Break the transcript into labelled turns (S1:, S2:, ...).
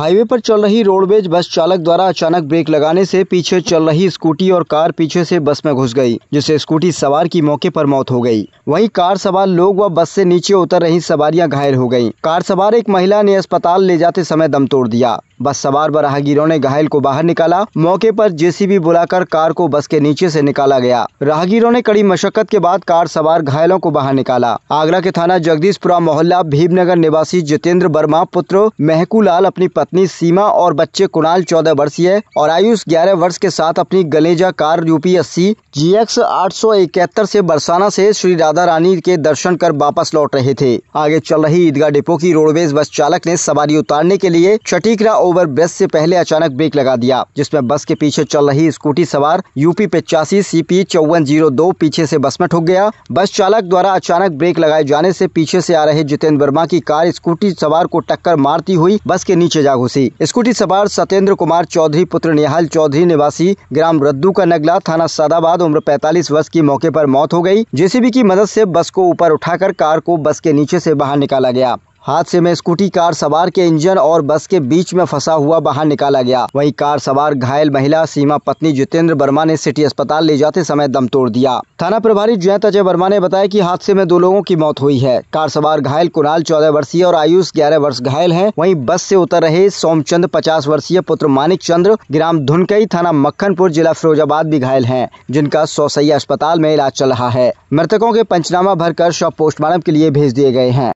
S1: Highway पर चल रही रोडवेज बस चालक द्वारा अचानक ब्रेक लगाने से पीछे चल रही स्कूटी और कार पीछे से बस में घुस गई जिससे स्कूटी सवार की मौके पर मौत हो गई वहीं कार सवार लोग व बस से नीचे उतर रही सवारियां घायल हो गईं। कार सवार एक महिला ने अस्पताल ले जाते समय दम तोड़ दिया बस सवार राहगीरों ने घायल को बाहर निकाला मौके पर जेसीबी बुलाकर कार को बस के नीचे से निकाला गया राहगीरों ने कड़ी मशक्कत के बाद कार सवार घायलों को बाहर निकाला आगरा के थाना जगदीशपुरा मोहल्ला भीमनगर निवासी जितेंद्र वर्मा पुत्र महकू लाल अपनी पत्नी सीमा और बच्चे कुणाल चौदह वर्षीय और आयुष ग्यारह वर्ष के साथ अपनी गलेजा कार यूपी अस्सी जी एक्स आठ सौ इकहत्तर ऐसी बरसाना ऐसी श्री राधा रानी के दर्शन कर वापस लौट रहे थे आगे चल रही ईदगाह डिपो की रोडवेज बस चालक ने सवारी उतारने के लिए छठीकरा ओवर ब्रिज से पहले अचानक ब्रेक लगा दिया जिसमें बस के पीछे चल रही स्कूटी सवार यूपी पिचासी पी चौवन जीरो दो पीछे से बस में ठुक गया बस चालक द्वारा अचानक ब्रेक लगाए जाने से पीछे से आ रहे जितेंद्र वर्मा की कार स्कूटी सवार को टक्कर मारती हुई बस के नीचे जा घुसी स्कूटी सवार सत्येंद्र कुमार चौधरी पुत्र निहाल चौधरी निवासी ग्राम रद्दू का नगला थाना सादाबाद उम्र पैतालीस वर्ष की मौके आरोप मौत हो गयी जेसीबी की मदद ऐसी बस को ऊपर उठाकर कार को बस के नीचे ऐसी बाहर निकाला गया हादसे में स्कूटी कार सवार के इंजन और बस के बीच में फंसा हुआ बाहर निकाला गया वहीं कार सवार घायल महिला सीमा पत्नी जितेंद्र वर्मा ने सिटी अस्पताल ले जाते समय दम तोड़ दिया थाना प्रभारी जयंत अजय वर्मा ने बताया कि हादसे में दो लोगों की मौत हुई है कार सवार घायल कुणाल चौदह वर्षीय और आयुष ग्यारह वर्ष घायल है वही बस ऐसी उतर रहे सोमचंद पचास वर्षीय पुत्र मानिक चंद्र ग्राम धुनकई थाना मक्खनपुर जिला फिरोजाबाद भी घायल है जिनका सौसैया अस्पताल में इलाज चल रहा है मृतकों के पंचनामा भरकर शव पोस्टमार्टम के लिए भेज दिए गए हैं